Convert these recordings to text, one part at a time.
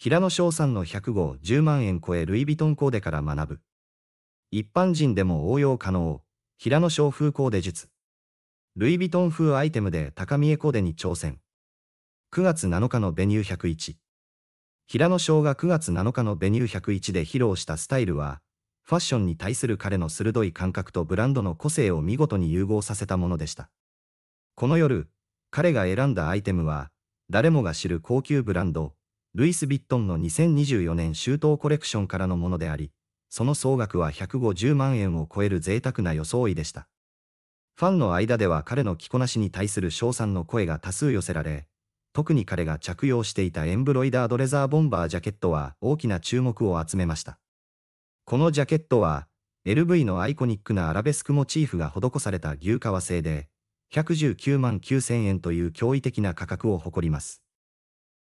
平野翔さんの100号10万円超えルイ・ヴィトンコーデから学ぶ。一般人でも応用可能、平野翔風コーデ術。ルイ・ヴィトン風アイテムで高見えコーデに挑戦。9月7日のベニュー101。平野翔が9月7日のベニュー101で披露したスタイルは、ファッションに対する彼の鋭い感覚とブランドの個性を見事に融合させたものでした。この夜、彼が選んだアイテムは、誰もが知る高級ブランド、ルイス・ビットンの2024年周到コレクションからのものであり、その総額は150万円を超える贅沢な装いでした。ファンの間では彼の着こなしに対する称賛の声が多数寄せられ、特に彼が着用していたエンブロイダードレザーボンバージャケットは大きな注目を集めました。このジャケットは、LV のアイコニックなアラベスクモチーフが施された牛革製で、119万9000円という驚異的な価格を誇ります。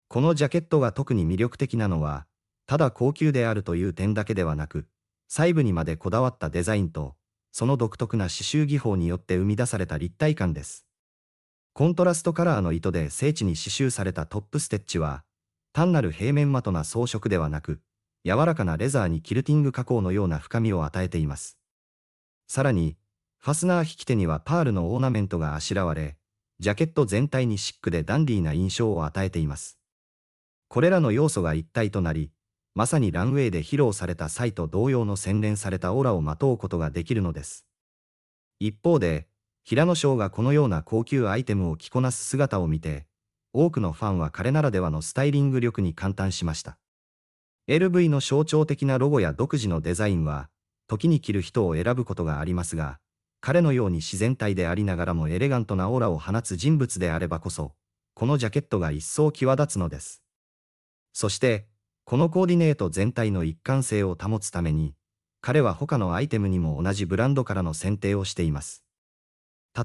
このジャケットが特に魅力的なのは、ただ高級であるという点だけではなく、細部にまでこだわったデザインと、その独特な刺繍技法によって生み出された立体感です。コントラストカラーの糸で精緻に刺繍されたトップステッチは、単なる平面的な装飾ではなく、柔らかなレザーにキルティング加工のような深みを与えています。さらに、ファスナー引き手にはパールのオーナメントがあしらわれ、ジャケット全体にシックでダンディーな印象を与えています。これらの要素が一体となり、まさにランウェイで披露された際と同様の洗練されたオーラをまとうことができるのです。一方で、平野翔がこのような高級アイテムを着こなす姿を見て、多くのファンは彼ならではのスタイリング力に感嘆しました。LV の象徴的なロゴや独自のデザインは、時に着る人を選ぶことがありますが、彼のように自然体でありながらもエレガントなオーラを放つ人物であればこそ、このジャケットが一層際立つのです。そして、このコーディネート全体の一貫性を保つために、彼は他のアイテムにも同じブランドからの選定をしています。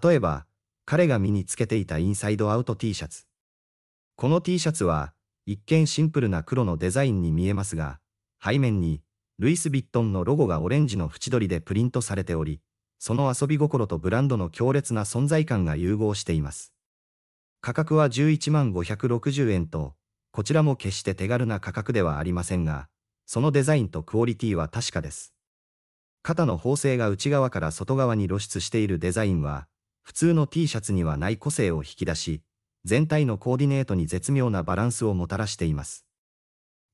例えば、彼が身につけていたインサイドアウト T シャツ。この T シャツは、一見シンプルな黒のデザインに見えますが、背面に、ルイス・ヴィットンのロゴがオレンジの縁取りでプリントされており、その遊び心とブランドの強烈な存在感が融合しています。価格は11万560円と、こちらも決して手軽な価格ではありませんが、そのデザインとクオリティは確かです。肩の縫製が内側から外側に露出しているデザインは、普通の T シャツにはない個性を引き出し、全体のコーディネートに絶妙なバランスをもたらしています。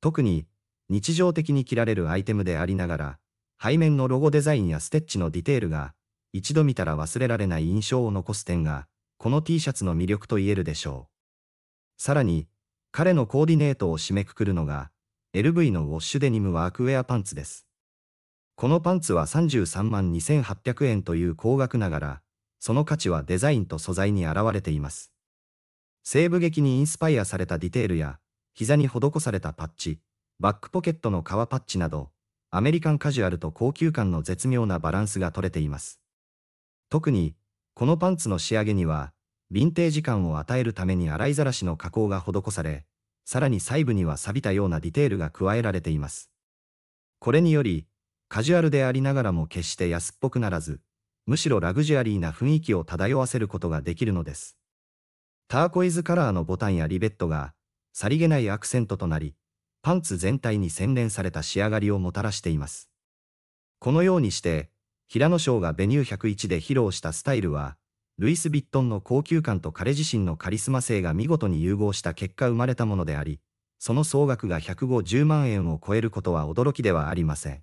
特に、日常的に着られるアイテムでありながら、背面のロゴデザインやステッチのディテールが、一度見たら忘れられない印象を残す点が、この T シャツの魅力と言えるでしょう。さらに、彼のコーディネートを締めくくるのが、LV のウォッシュデニムワークウェアパンツです。このパンツは33万2800円という高額ながら、その価値はデザインと素材に現れています。西部劇にインスパイアされたディテールや、膝に施されたパッチ、バックポケットの革パッチなど、アメリカンカジュアルと高級感の絶妙なバランスが取れています。特に、このパンツの仕上げには、ヴィンテージ感を与えるために洗いざらしの加工が施され、さらに細部には錆びたようなディテールが加えられています。これにより、カジュアルでありながらも決して安っぽくならず、むしろラグジュアリーな雰囲気を漂わせることができるのです。ターコイズカラーのボタンやリベットが、さりげないアクセントとなり、パンツ全体に洗練された仕上がりをもたらしています。このようにして、平野翔がベニュー101で披露したスタイルは、ルイス・ヴィットンの高級感と彼自身のカリスマ性が見事に融合した結果生まれたものであり、その総額が150万円を超えることは驚きではありません。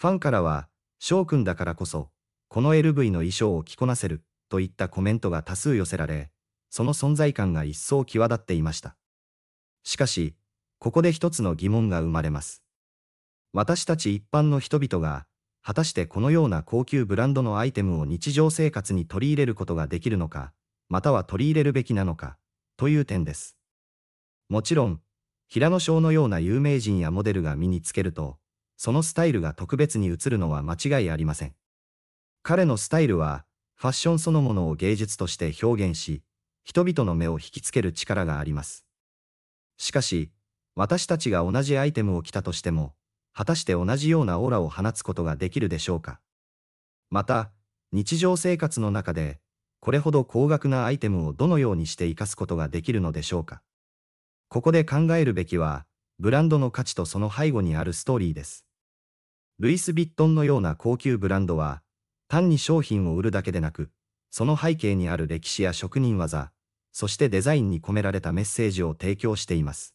ファンからは、翔くんだからこそ、この LV の衣装を着こなせる、といったコメントが多数寄せられ、その存在感が一層際立っていました。しかし、ここで一つの疑問が生まれます。私たち一般の人々が、果たしてこのような高級ブランドのアイテムを日常生活に取り入れることができるのか、または取り入れるべきなのか、という点です。もちろん、平野翔のような有名人やモデルが身につけると、そのスタイルが特別に映るのは間違いありません。彼のスタイルは、ファッションそのものを芸術として表現し、人々の目を引きつける力があります。しかし、私たちが同じアイテムを着たとしても、果たして同じようなオーラを放つことができるでしょうか。また、日常生活の中で、これほど高額なアイテムをどのようにして活かすことができるのでしょうか。ここで考えるべきは、ブランドの価値とその背後にあるストーリーです。ルイス・ヴィットンのような高級ブランドは、単に商品を売るだけでなく、その背景にある歴史や職人技、そしてデザインに込められたメッセージを提供しています。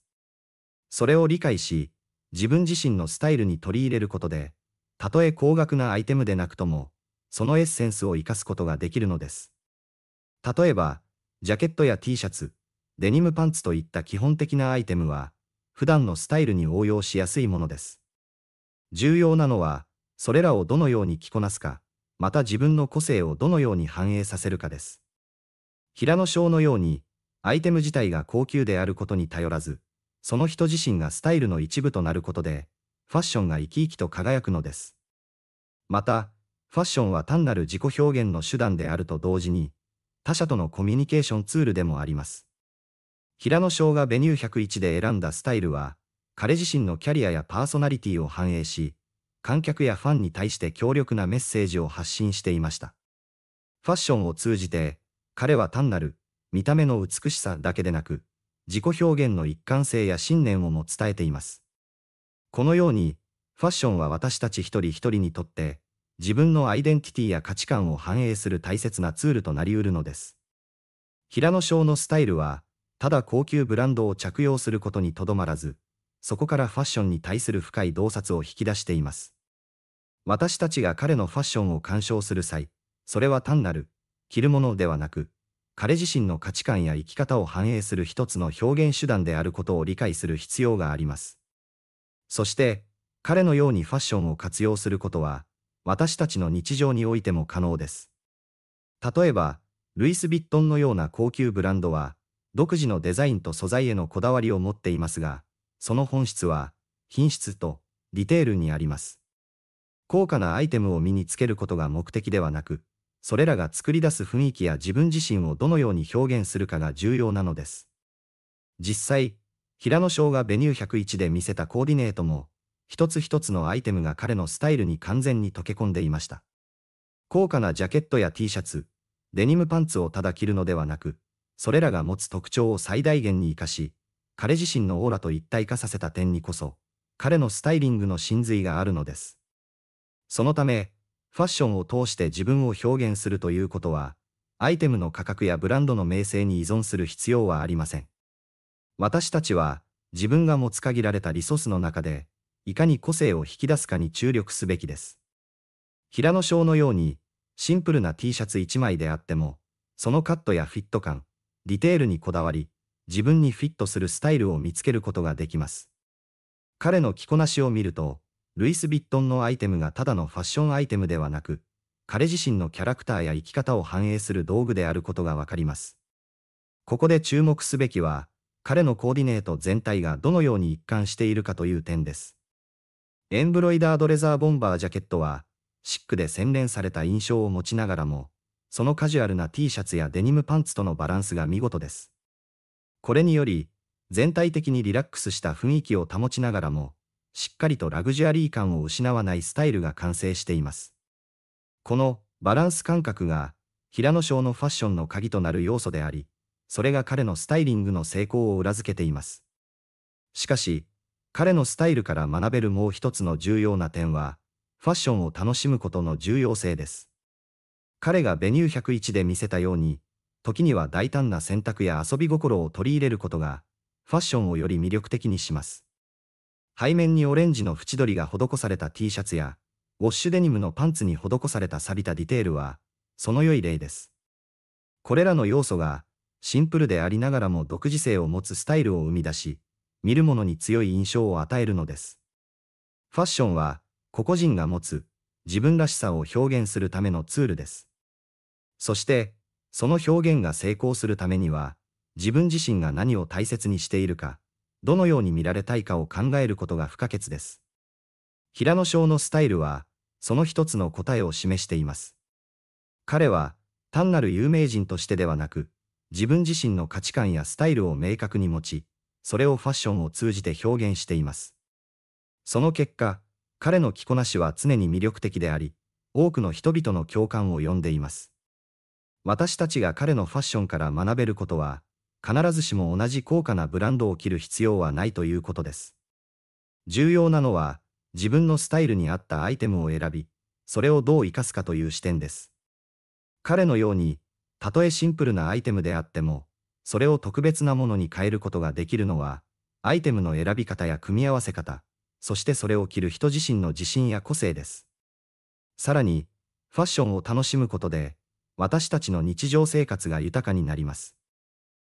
それを理解し、自分自身のスタイルに取り入れることで、たとえ高額なアイテムでなくとも、そのエッセンスを活かすことができるのです。例えば、ジャケットや T シャツ、デニムパンツといった基本的なアイテムは、普段のスタイルに応用しやすいものです。重要なのは、それらをどのように着こなすか、また自分の個性をどのように反映させるかです。平野翔のように、アイテム自体が高級であることに頼らず、その人自身がスタイルの一部となることで、ファッションが生き生きと輝くのです。また、ファッションは単なる自己表現の手段であると同時に、他者とのコミュニケーションツールでもあります。平野翔がベニュー101で選んだスタイルは、彼自身のキャリアやパーソナリティを反映し、観客やファンに対して強力なメッセージを発信していました。ファッションを通じて、彼は単なる見た目の美しさだけでなく、自己表現の一貫性や信念をも伝えています。このように、ファッションは私たち一人一人にとって、自分のアイデンティティや価値観を反映する大切なツールとなりうるのです。平野翔のスタイルは、ただ高級ブランドを着用することにとどまらず、そこからファッションに対する深い洞察を引き出しています。私たちが彼のファッションを鑑賞する際、それは単なる、着るものではなく、彼自身の価値観や生き方を反映する一つの表現手段であることを理解する必要があります。そして、彼のようにファッションを活用することは、私たちの日常においても可能です。例えば、ルイス・ヴィットンのような高級ブランドは、独自のデザインと素材へのこだわりを持っていますが、その本質は、品質とディテールにあります。高価なアイテムを身につけることが目的ではなく、それらが作り出す雰囲気や自分自身をどのように表現するかが重要なのです。実際、平野翔がベニュー101で見せたコーディネートも、一つ一つのアイテムが彼のスタイルに完全に溶け込んでいました。高価なジャケットや T シャツ、デニムパンツをただ着るのではなく、それらが持つ特徴を最大限に活かし、彼自身のオーラと一体化させた点にこそ、彼のスタイリングの真髄があるのです。そのため、ファッションを通して自分を表現するということは、アイテムの価格やブランドの名声に依存する必要はありません。私たちは、自分が持つ限られたリソースの中で、いかに個性を引き出すかに注力すべきです。平野翔のように、シンプルな T シャツ1枚であっても、そのカットやフィット感、ディテールにこだわり、自分にフィットするスタイルを見つけることができます。彼の着こなしを見ると、ルイス・ビットンのアイテムがただのファッションアイテムではなく、彼自身のキャラクターや生き方を反映する道具であることがわかります。ここで注目すべきは、彼のコーディネート全体がどのように一貫しているかという点です。エンブロイダードレザーボンバージャケットは、シックで洗練された印象を持ちながらも、そのカジュアルな T シャツやデニムパンツとのバランスが見事です。これにより、全体的にリラックスした雰囲気を保ちながらも、しっかりとラグジュアリー感を失わないスタイルが完成しています。このバランス感覚が平野翔のファッションの鍵となる要素であり、それが彼のスタイリングの成功を裏付けています。しかし、彼のスタイルから学べるもう一つの重要な点は、ファッションを楽しむことの重要性です。彼がベニュー101で見せたように、時には大胆な選択や遊び心を取り入れることが、ファッションをより魅力的にします。背面にオレンジの縁取りが施された T シャツや、ウォッシュデニムのパンツに施された錆びたディテールは、その良い例です。これらの要素が、シンプルでありながらも独自性を持つスタイルを生み出し、見る者に強い印象を与えるのです。ファッションは、個々人が持つ、自分らしさを表現するためのツールです。そして、その表現が成功するためには、自分自身が何を大切にしているか、どのように見られたいかを考えることが不可欠です。平野翔のスタイルは、その一つの答えを示しています。彼は、単なる有名人としてではなく、自分自身の価値観やスタイルを明確に持ち、それをファッションを通じて表現しています。その結果、彼の着こなしは常に魅力的であり、多くの人々の共感を呼んでいます。私たちが彼のファッションから学べることは、必ずしも同じ高価なブランドを着る必要はないということです。重要なのは、自分のスタイルに合ったアイテムを選び、それをどう生かすかという視点です。彼のように、たとえシンプルなアイテムであっても、それを特別なものに変えることができるのは、アイテムの選び方や組み合わせ方、そしてそれを着る人自身の自信や個性です。さらに、ファッションを楽しむことで、私たちの日常生活が豊かになります。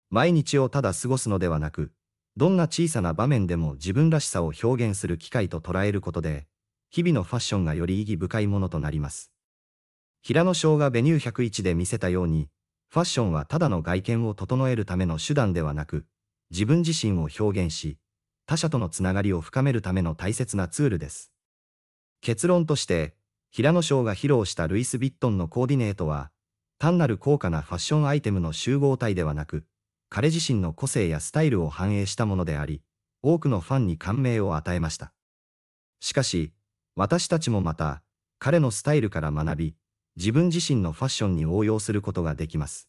毎日をただ過ごすのではなく、どんな小さな場面でも自分らしさを表現する機会と捉えることで、日々のファッションがより意義深いものとなります。平野翔がベニュー101で見せたように、ファッションはただの外見を整えるための手段ではなく、自分自身を表現し、他者とのつながりを深めるための大切なツールです。結論として、平野翔が披露したルイス・ヴィットンのコーディネートは、単なる高価なファッションアイテムの集合体ではなく、彼自身の個性やスタイルを反映したものであり、多くのファンに感銘を与えました。しかし、私たちもまた、彼のスタイルから学び、自分自身のファッションに応用することができます。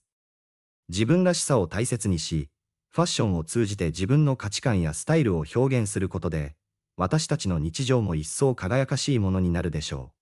自分らしさを大切にし、ファッションを通じて自分の価値観やスタイルを表現することで、私たちの日常も一層輝かしいものになるでしょう。